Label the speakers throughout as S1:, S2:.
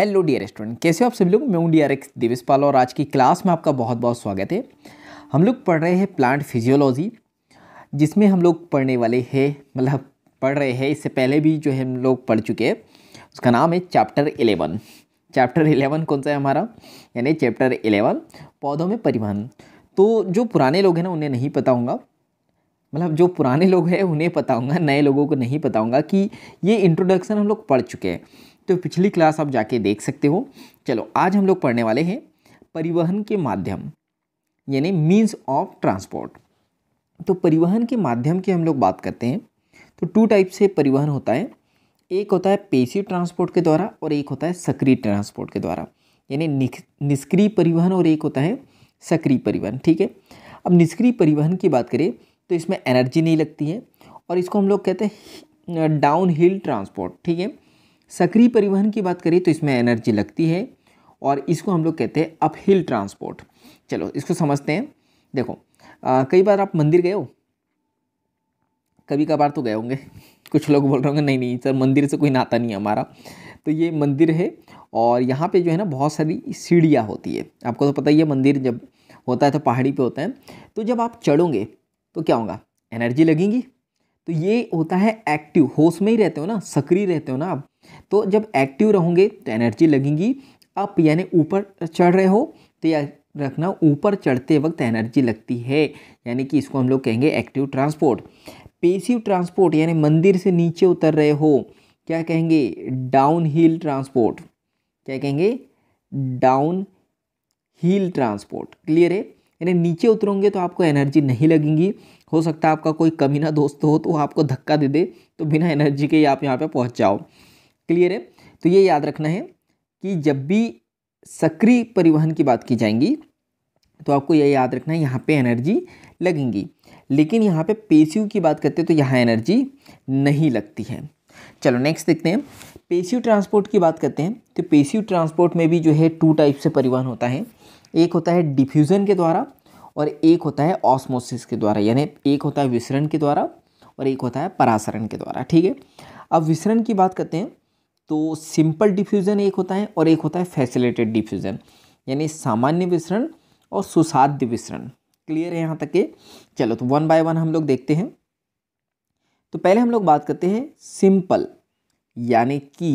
S1: hello dear student कैसे हो आप सभी लोग मैं हूं D R X Divesh Pal और आज की क्लास में आपका बहुत बहुत स्वागत है हम लोग पढ़ रहे हैं प्लांट फिजियोलॉजी जिसमें हम लोग पढ़ने वाले हैं मतलब पढ़ रहे हैं इससे पहले भी जो है हम लोग पढ़ चुके हैं उसका नाम है चैप्टर एलेवन चैप्टर एलेवन कौन सा है हमारा यानी चैप्टर एलेवन पौधों में परिवहन तो जो पुराने लोग हैं ना उन्हें नहीं पता होगा मतलब जो पुराने लोग हैं उन्हें पता होगा नए लोगों को नहीं पता होगा कि ये इंट्रोडक्शन हम लोग पढ़ चुके हैं तो पिछली क्लास आप जाके देख सकते हो चलो आज हम लोग पढ़ने वाले हैं परिवहन के माध्यम यानी मीन्स ऑफ ट्रांसपोर्ट तो परिवहन के माध्यम की हम लोग बात करते हैं तो टू टाइप से परिवहन होता है एक होता है पेशी ट्रांसपोर्ट के द्वारा और एक होता है सक्रिय ट्रांसपोर्ट के द्वारा यानी निष्क्रिय परिवहन और एक होता है सक्रिय परिवहन ठीक है अब निष्क्रिय परिवहन की बात करें तो इसमें एनर्जी नहीं लगती है और इसको हम लोग कहते हैं डाउन हिल ट्रांसपोर्ट ठीक है सक्रिय परिवहन की बात करें तो इसमें एनर्जी लगती है और इसको हम लोग कहते हैं अपहिल ट्रांसपोर्ट चलो इसको समझते हैं देखो आ, कई बार आप मंदिर गए हो कभी कभार तो गए होंगे कुछ लोग बोल रहे होंगे नहीं नहीं सर मंदिर से कोई नाता नहीं है हमारा तो ये मंदिर है और यहाँ पे जो है ना बहुत सारी सीढ़ियाँ होती है आपको तो पता ही है मंदिर जब होता है तो पहाड़ी पे होता है तो जब आप चढ़ोगे तो क्या होगा एनर्जी लगेंगी तो ये होता है एक्टिव होश में ही रहते हो ना सक्रिय रहते हो ना आप तो जब एक्टिव रहोगे तो एनर्जी लगेगी अप यानी ऊपर चढ़ रहे हो तो या रखना ऊपर चढ़ते वक्त एनर्जी लगती है यानी कि इसको हम लोग कहेंगे एक्टिव ट्रांसपोर्ट पेसिव ट्रांसपोर्ट यानी मंदिर से नीचे उतर रहे हो क्या कहेंगे डाउन हील ट्रांसपोर्ट क्या कहेंगे डाउन हील ट्रांसपोर्ट क्लियर है यानी नीचे उतरोगे तो आपको एनर्जी नहीं लगेंगी हो सकता है आपका कोई कमीना दोस्त हो तो आपको धक्का दे दे तो बिना एनर्जी के ही आप यहाँ पर पहुँच जाओ क्लियर है तो ये याद रखना है कि जब भी सक्रिय परिवहन की बात की जाएंगी तो आपको यह याद रखना है यहाँ पे एनर्जी लगेंगी लेकिन यहाँ पे पेशिव की बात करते हैं तो यहाँ एनर्जी नहीं लगती है चलो नेक्स्ट देखते हैं पेशियो ट्रांसपोर्ट की बात करते हैं तो पेशियो ट्रांसपोर्ट में भी जो है टू टाइप से परिवहन होता है एक होता है डिफ्यूज़न के द्वारा और एक होता है ऑस्मोसिस के द्वारा यानी एक होता है विसरण के द्वारा और एक होता है परासरण के द्वारा ठीक है अब विसरण की बात करते हैं तो सिंपल डिफ्यूज़न एक होता है और एक होता है फैसिलेटेड डिफ्यूज़न यानी सामान्य विसरण और सुसाध्य विसरण क्लियर है यहाँ तक के चलो तो वन बाय वन हम लोग देखते हैं तो पहले हम लोग बात करते हैं सिंपल यानी कि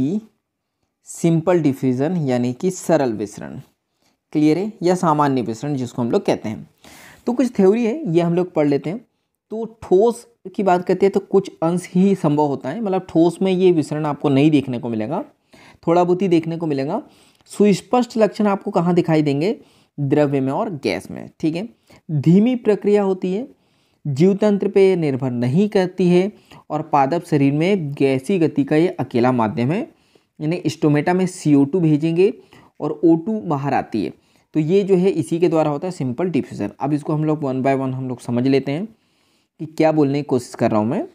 S1: सिंपल डिफ्यूज़न यानी कि सरल विसरण क्लियर है या सामान्य विसरण जिसको हम लोग कहते हैं तो कुछ थ्योरी है ये हम लोग पढ़ लेते हैं तो ठोस की बात करते हैं तो कुछ अंश ही संभव होता है मतलब ठोस में ये विसरण आपको नहीं देखने को मिलेगा थोड़ा बहुत ही देखने को मिलेगा सुस्पष्ट लक्षण आपको कहाँ दिखाई देंगे द्रव्य में और गैस में ठीक है धीमी प्रक्रिया होती है जीवतंत्र पे निर्भर नहीं करती है और पादप शरीर में गैसी गति का ये अकेला माध्यम है यानी स्टोमेटा में सी भेजेंगे और ओ बाहर आती है तो ये जो है इसी के द्वारा होता है सिंपल डिफ्यूज़न अब इसको हम लोग वन बाय वन हम लोग समझ लेते हैं कि क्या बोलने की कोशिश कर रहा हूँ मैं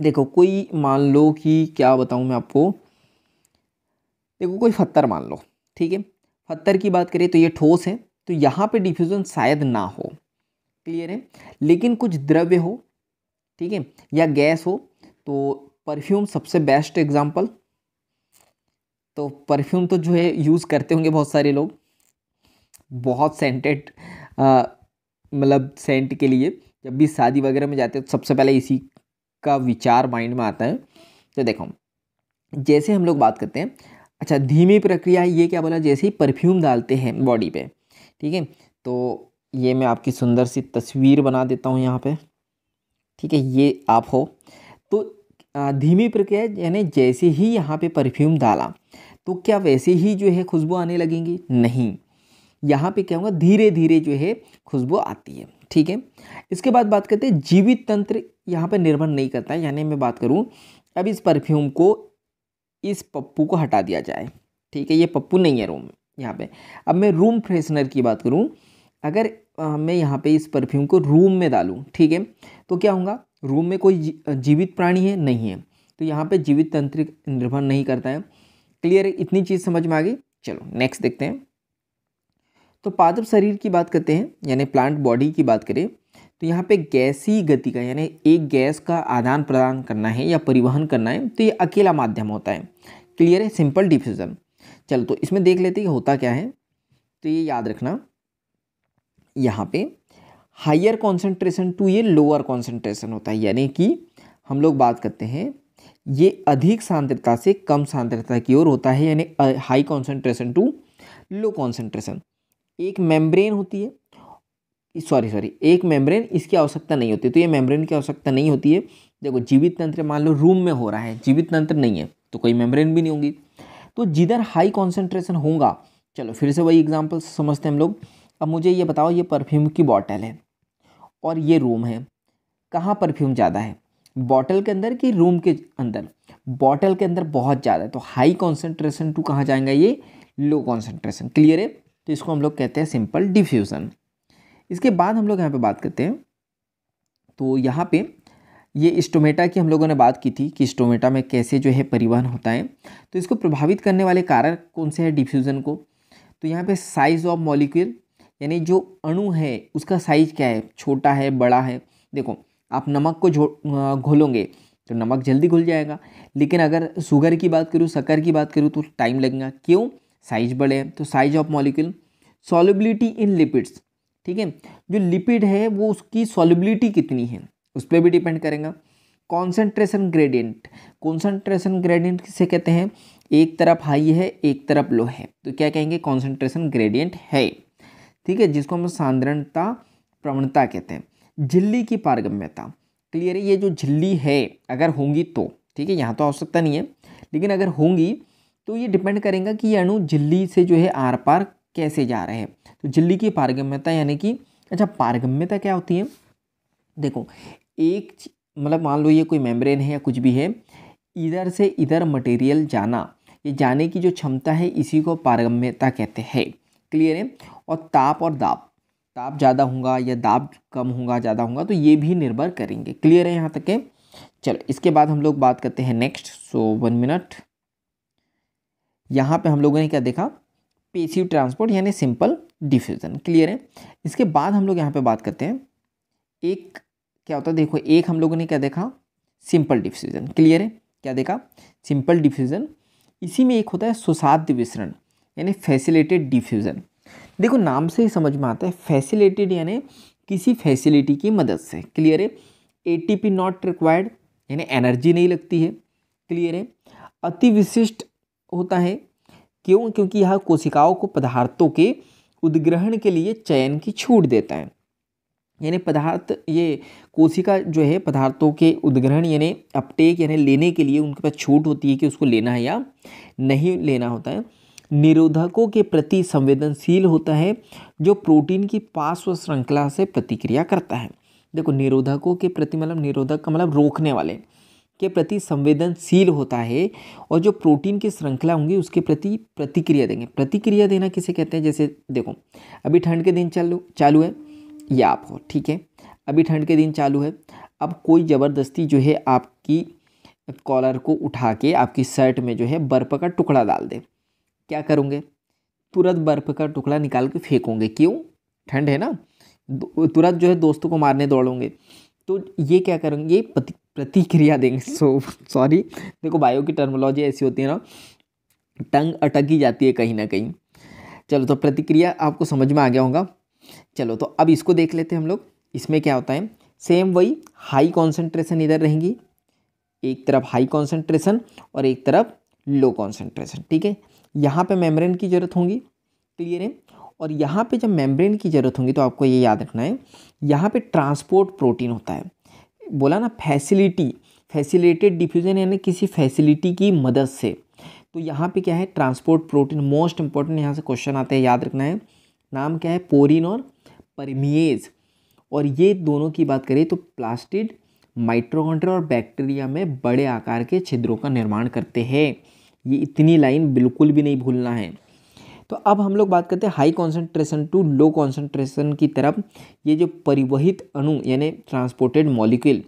S1: देखो कोई मान लो कि क्या बताऊँ मैं आपको देखो कोई फत्तर मान लो ठीक है फत्तर की बात करें तो ये ठोस है तो यहाँ पे डिफ्यूज़न शायद ना हो क्लियर है लेकिन कुछ द्रव्य हो ठीक है या गैस हो तो परफ्यूम सबसे बेस्ट एग्जाम्पल तो परफ्यूम तो जो है यूज़ करते होंगे बहुत सारे लोग बहुत सेंटेड मतलब सेंट के लिए जब भी शादी वगैरह में जाते हैं तो सबसे पहले इसी का विचार माइंड में आता है तो देखो जैसे हम लोग बात करते हैं अच्छा धीमी प्रक्रिया है ये क्या बोला जैसे ही परफ्यूम डालते हैं बॉडी पे ठीक है तो ये मैं आपकी सुंदर सी तस्वीर बना देता हूँ यहाँ पे ठीक है ये आप हो तो धीमी प्रक्रिया यानी जैसे ही यहाँ पे परफ्यूम डाला तो क्या वैसे ही जो है खुशबू आने लगेंगी नहीं यहाँ पे क्या होगा धीरे धीरे जो है खुशबू आती है ठीक है इसके बाद बात करते हैं जीवित तंत्र यहाँ पर निर्भर नहीं करता है यानी मैं बात करूँ अब इस परफ्यूम को इस पप्पू को हटा दिया जाए ठीक है ये पप्पू नहीं है रूम में यहाँ पे अब मैं रूम फ्रेशनर की बात करूँ अगर आ, मैं यहाँ पे इस परफ्यूम को रूम में डालूँ ठीक है तो क्या होगा रूम में कोई जी, जीवित प्राणी है नहीं है तो यहाँ पे जीवित तंत्र निर्भर नहीं करता है क्लियर इतनी चीज़ समझ में आ गई चलो नेक्स्ट देखते हैं तो पादप शरीर की बात करते हैं यानी प्लांट बॉडी की बात करें तो यहाँ पे गैसी गति का यानी एक गैस का आदान प्रदान करना है या परिवहन करना है तो ये अकेला माध्यम होता है क्लियर है सिंपल डिफ्यूज़न चलो तो इसमें देख लेते हैं होता क्या है तो ये याद रखना यहाँ पे हायर कॉन्सेंट्रेशन टू ये लोअर कॉन्सेंट्रेशन होता है यानी कि हम लोग बात करते हैं ये अधिक सांद्रता से कम सांद्रता की ओर होता है यानी high concentration to low concentration एक मेम्ब्रेन होती है सॉरी सॉरी एक मेम्ब्रेन इसकी आवश्यकता नहीं होती तो ये मेम्ब्रेन की आवश्यकता नहीं होती है देखो जीवित तंत्र मान लो रूम में हो रहा है जीवित तंत्र नहीं है तो कोई मेम्ब्रेन भी नहीं होगी तो जिधर हाई कॉन्सेंट्रेशन होगा चलो फिर से वही एग्जाम्पल समझते हैं हम लोग अब मुझे ये बताओ ये परफ्यूम की बॉटल है और ये रूम है कहाँ परफ्यूम ज़्यादा है बॉटल के अंदर कि रूम के अंदर बॉटल के अंदर बहुत ज़्यादा है तो हाई कॉन्सेंट्रेशन टू कहाँ जाएंगे ये लो कॉन्सेंट्रेशन क्लियर है तो इसको हम लोग कहते हैं सिंपल डिफ्यूज़न इसके बाद हम लोग यहाँ पे बात करते हैं तो यहाँ पे ये स्टोमेटा की हम लोगों ने बात की थी कि स्टोमेटा में कैसे जो है परिवहन होता है तो इसको प्रभावित करने वाले कारण कौन से हैं डिफ्यूज़न को तो यहाँ पे साइज़ ऑफ मॉलिक्यूल यानी जो अणु है उसका साइज क्या है छोटा है बड़ा है देखो आप नमक को घोलोगे तो नमक जल्दी घुल जाएगा लेकिन अगर शुगर की बात करूँ शक्कर की बात करूँ तो टाइम लगेगा क्यों साइज बड़े हैं तो size of molecule solubility in lipids ठीक है जो लिपिड है वो उसकी सॉलिबिलिटी कितनी है उस पर भी डिपेंड करेगा कॉन्सेंट्रेशन ग्रेडियंट कॉन्सेंट्रेशन ग्रेडियंट किसे कहते हैं एक तरफ हाई है एक तरफ लो है तो क्या कहेंगे कॉन्सेंट्रेशन ग्रेडियंट है ठीक है जिसको हम सांद्रणता प्रवणता कहते हैं झिल्ली की पारगम्यता क्लियर है ये जो झिल्ली है अगर होंगी तो ठीक है यहाँ तो आवश्यकता नहीं है लेकिन अगर होंगी तो ये डिपेंड करेगा कि ये अणु झिल्ली से जो है आर पार कैसे जा रहे हैं तो झिल्ली की पारगम्यता यानी कि अच्छा पारगम्यता क्या होती है देखो एक मतलब मान लो ये कोई मेम्ब्रेन है या कुछ भी है इधर से इधर मटेरियल जाना ये जाने की जो क्षमता है इसी को पारगम्यता कहते हैं क्लियर है और ताप और दाब ताप ज़्यादा होगा या दाब कम होगा ज़्यादा होगा तो ये भी निर्भर करेंगे क्लियर है यहाँ तक के चलो इसके बाद हम लोग बात करते हैं नेक्स्ट सो वन मिनट यहाँ पे हम लोगों ने क्या देखा पेसिव ट्रांसपोर्ट यानी सिंपल डिफ्यूज़न क्लियर है इसके बाद हम लोग यहाँ पे बात करते हैं एक क्या होता है देखो एक हम लोगों ने क्या देखा सिंपल डिफ्यूज़न क्लियर है क्या देखा सिंपल डिफ्यूज़न इसी में एक होता है सुसाध्य विसरण यानी फैसिलेटेड डिफ्यूज़न देखो नाम से ही समझ में आता है फैसिलेटेड यानी किसी फैसिलिटी की मदद से क्लियर है ए नॉट रिक्वायर्ड यानी एनर्जी नहीं लगती है क्लियर है अति विशिष्ट होता है क्यों क्योंकि यह कोशिकाओं को पदार्थों के उद्ग्रहण के लिए चयन की छूट देता है यानी पदार्थ ये कोशिका जो है पदार्थों के उद्ग्रहण यानी अपटेक यानी लेने के लिए उनके पास छूट होती है कि उसको लेना है या नहीं लेना होता है निरोधकों के प्रति संवेदनशील होता है जो प्रोटीन की पार्श्व श्रृंखला से प्रतिक्रिया करता है देखो निरोधकों के प्रति मतलब निरोधक का मतलब रोकने वाले के प्रति संवेदनशील होता है और जो प्रोटीन की श्रृंखला होंगी उसके प्रति प्रतिक्रिया देंगे प्रतिक्रिया देना किसे कहते हैं जैसे देखो अभी ठंड के दिन चालू चालू है या आप हो ठीक है अभी ठंड के दिन चालू है अब कोई ज़बरदस्ती जो है आपकी कॉलर को उठा के आपकी शर्ट में जो है बर्फ़ का टुकड़ा डाल दे क्या करूँगे तुरंत बर्फ़ का टुकड़ा निकाल के फेंकूँगे क्यों ठंड है ना तुरंत जो है दोस्तों को मारने दौड़ोगे तो ये क्या करेंगे प्रतिक्रिया देंगे सो सॉरी देखो बायो की टर्मोलॉजी ऐसी होती है ना टंग अटक ही जाती है कहीं ना कहीं चलो तो प्रतिक्रिया आपको समझ में आ गया होगा चलो तो अब इसको देख लेते हैं हम लोग इसमें क्या होता है सेम वही हाई कॉन्सेंट्रेशन इधर रहेंगी एक तरफ हाई कॉन्सेंट्रेशन और एक तरफ लो कॉन्सेंट्रेशन ठीक है यहाँ पे मेम्ब्रेन की ज़रूरत होगी क्लियर है और यहाँ पे जब मेम्ब्रेन की ज़रूरत होगी तो आपको ये याद रखना है यहाँ पे ट्रांसपोर्ट प्रोटीन होता है बोला ना फैसिलिटी फैसिलिटेड डिफ्यूज़न यानी किसी फैसिलिटी की मदद से तो यहाँ पे क्या है ट्रांसपोर्ट प्रोटीन मोस्ट इंपॉर्टेंट यहाँ से क्वेश्चन आते हैं याद रखना है नाम क्या है पोरिन और परमिएज और ये दोनों की बात करें तो प्लास्टिड माइट्रोकॉन्ट्रा और बैक्टीरिया में बड़े आकार के छिद्रों का निर्माण करते हैं ये इतनी लाइन बिल्कुल भी नहीं भूलना है तो अब हम लोग बात करते हैं high concentration to low concentration की तरफ ये जो परिवहित अणु यानी ट्रांसपोर्टेड मॉलिक्यूल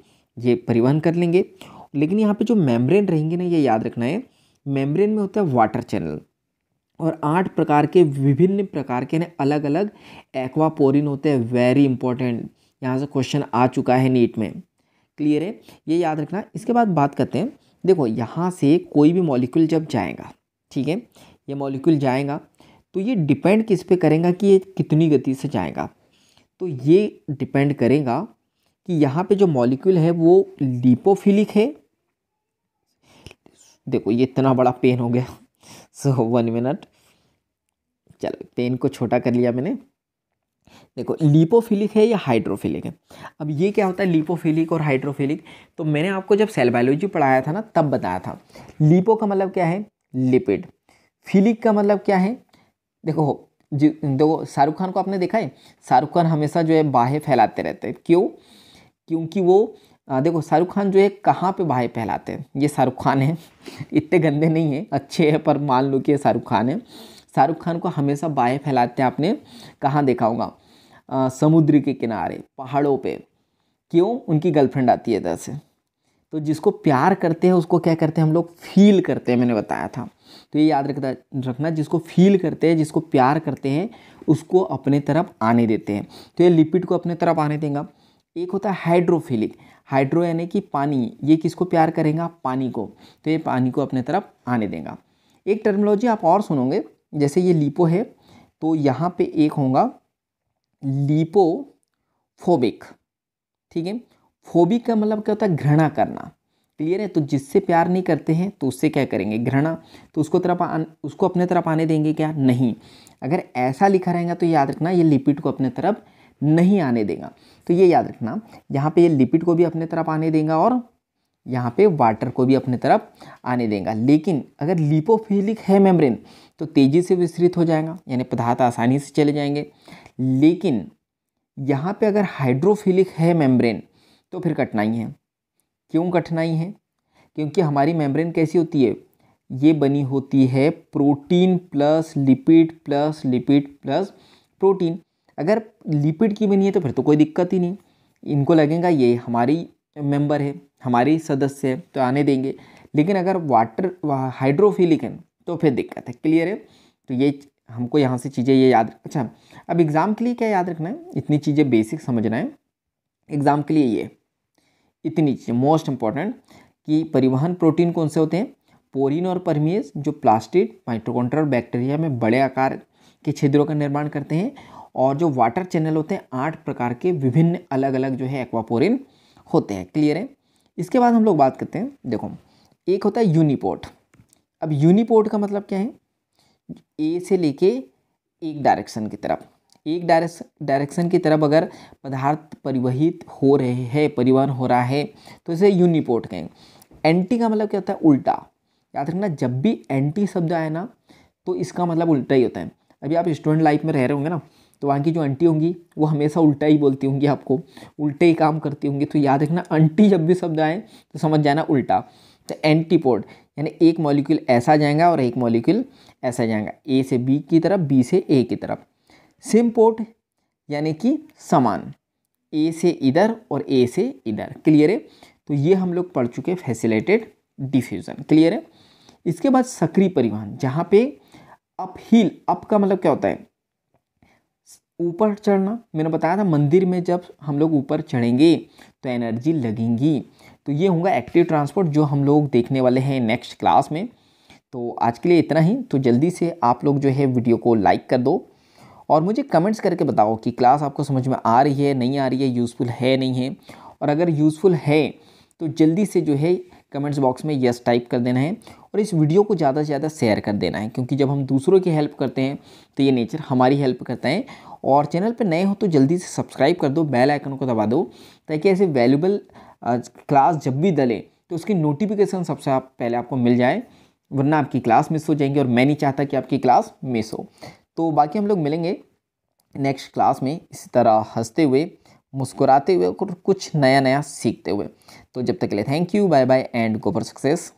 S1: ये परिवहन कर लेंगे लेकिन यहाँ पे जो मेम्ब्रेन रहेंगे ना ये याद रखना है मेम्ब्रेन में होता है वाटर चैनल और आठ प्रकार के विभिन्न प्रकार के ना अलग अलग एक्वापोरिन होते हैं वेरी इंपॉर्टेंट यहाँ से क्वेश्चन आ चुका है नीट में क्लियर है ये याद रखना इसके बाद बात करते हैं देखो यहाँ से कोई भी मॉलिक्यूल जब जाएगा ठीक है ये मॉलिक्यूल जाएगा तो ये डिपेंड किस पे करेगा कि ये कितनी गति से जाएगा तो ये डिपेंड करेगा कि यहाँ पे जो मॉलिक्यूल है वो लिपोफिलिक है देखो ये इतना बड़ा पेन हो गया सो वन मिनट चलो पेन को छोटा कर लिया मैंने देखो लिपोफिलिक है या हाइड्रोफिलिक है अब ये क्या होता है लिपोफिलिक और हाइड्रोफिलिक तो मैंने आपको जब सेल बायोलॉजी पढ़ाया था ना तब बताया था लिपो का मतलब क्या है लिपिड फिलिक का मतलब क्या है देखो हो देखो तो शाहरुख खान को आपने देखा है शाहरुख खान हमेशा जो है बाहें फैलाते रहते हैं क्यों क्योंकि वो आ, देखो शाहरुख खान जो है कहाँ पे बाहें फैलाते हैं ये शाहरुख खान है इतने गंदे नहीं है अच्छे हैं पर मान लो कि शाहरुख खान है शाहरुख खान को हमेशा बाहें फैलाते हैं आपने कहाँ देखा होगा समुद्र के किनारे पहाड़ों पे क्यों उनकी गर्लफ्रेंड आती है इधर से तो जिसको प्यार करते हैं उसको क्या करते हैं हम लोग फील करते हैं मैंने बताया था तो ये याद रखता रखना जिसको फील करते हैं जिसको प्यार करते हैं उसको अपने तरफ आने देते हैं तो ये लिपिड को अपने तरफ आने देंगे एक होता है हाइड्रोफिलिक हाइड्रो यानी कि पानी ये किसको प्यार करेगा पानी को तो ये पानी को अपने तरफ आने देगा एक टर्मोलॉजी आप और सुनोगे जैसे ये लिपो है तो यहाँ पे एक होगा लिपोफोबिक ठीक है फोबिक का मतलब क्या होता है घृणा करना क्लियर है तो जिससे प्यार नहीं करते हैं तो उससे क्या करेंगे घृणा तो उसको तरफ आ उसको अपने तरफ आने देंगे क्या नहीं अगर ऐसा लिखा रहेगा तो याद रखना ये लिपिड को अपने तरफ नहीं आने देगा तो ये याद रखना यहाँ पे ये लिपिड को भी अपने तरफ आने देगा और यहाँ पे वाटर को भी अपने तरफ आने देगा लेकिन अगर लिपोफिलिक है मेम्ब्रेन तो तेज़ी से विस्तृत हो जाएगा यानी पदार्थ आसानी से चले जाएंगे लेकिन यहाँ पे अगर हाइड्रोफिलिक है मेम्ब्रेन तो फिर कठिनाई है क्यों कठिनाई है क्योंकि हमारी मेम्ब्रेन कैसी होती है ये बनी होती है protein plus lipid plus lipid plus protein अगर लिपिड की बनी है तो फिर तो कोई दिक्कत ही नहीं इनको लगेगा ये हमारी मेंबर है हमारी सदस्य है तो आने देंगे लेकिन अगर वाटर हाइड्रोफिलिक है तो फिर दिक्कत है क्लियर है तो ये हमको यहाँ से चीज़ें ये याद अच्छा अब एग्ज़ाम के लिए क्या याद रखना है इतनी चीज़ें बेसिक समझना है एग्ज़ाम के लिए ये इतनी चीज़ें मोस्ट इंपॉर्टेंट कि परिवहन प्रोटीन कौन से होते हैं पोरिन और परमिएज जो प्लास्टिड माइट्रोकॉन्ट्रा और बैक्टीरिया में बड़े आकार के छिद्रों का निर्माण करते हैं और जो वाटर चैनल होते हैं आठ प्रकार के विभिन्न अलग अलग जो है एक्वापोरिन होते हैं क्लियर है इसके बाद हम लोग बात करते हैं देखो एक होता है यूनिपोर्ट अब यूनिपोर्ट का मतलब क्या है ए से लेके एक डायरेक्शन की तरफ एक डायरेक्शन डायरेक्शन की तरफ अगर पदार्थ परिवहित हो रहे हैं परिवहन हो रहा है तो इसे यूनिपोर्ट कहेंगे एंटी का मतलब क्या होता है उल्टा याद रखना जब भी एंटी शब्द आए ना तो इसका मतलब उल्टा ही होता है अभी आप स्टूडेंट लाइफ में रह रहे होंगे ना तो वहाँ की जो आंटी होंगी वो हमेशा उल्टा ही बोलती होंगी आपको उल्टे ही काम करती होंगी तो याद रखना आंटी जब भी शब्द आए तो समझ जाना उल्टा तो एंटीपोर्ट यानी एक मॉलिक्यूल ऐसा जाएगा और एक मॉलिक्यूल ऐसा जाएगा ए से बी की तरफ बी से ए की तरफ सेम पोर्ट यानी कि समान ए से इधर और ए से इधर क्लियर है तो ये हम लोग पढ़ चुके फैसिलेटेड डिफ्यूज़न क्लियर है इसके बाद सक्रिय परिवहन जहाँ पे अप हिल अप का मतलब क्या होता है ऊपर चढ़ना मैंने बताया था मंदिर में जब हम लोग ऊपर चढ़ेंगे तो एनर्जी लगेंगी तो ये होगा एक्टिव ट्रांसपोर्ट जो हम लोग देखने वाले हैं नेक्स्ट क्लास में तो आज के लिए इतना ही तो जल्दी से आप लोग जो है वीडियो को लाइक कर दो और मुझे कमेंट्स करके बताओ कि क्लास आपको समझ में आ रही है नहीं आ रही है यूज़फुल है नहीं है और अगर यूज़फुल है तो जल्दी से जो है कमेंट्स बॉक्स में यस टाइप कर देना है और इस वीडियो को ज़्यादा से ज़्यादा शेयर कर देना है क्योंकि जब हम दूसरों की हेल्प करते हैं तो ये नेचर हमारी हेल्प करता है और चैनल पर नए हो तो जल्दी से सब्सक्राइब कर दो बेल आइकन को दबा दो ताकि ऐसे वैल्यूबल क्लास जब भी डले तो उसकी नोटिफिकेशन सबसे आप पहले आपको मिल जाए वरना आपकी क्लास मिस हो जाएंगी और मैं नहीं चाहता कि आपकी क्लास मिस हो तो बाकी हम लोग मिलेंगे नेक्स्ट क्लास में इसी तरह हंसते हुए मुस्कुराते हुए और कुछ नया नया सीखते हुए तो जब तक के लिए thank you bye bye and go for success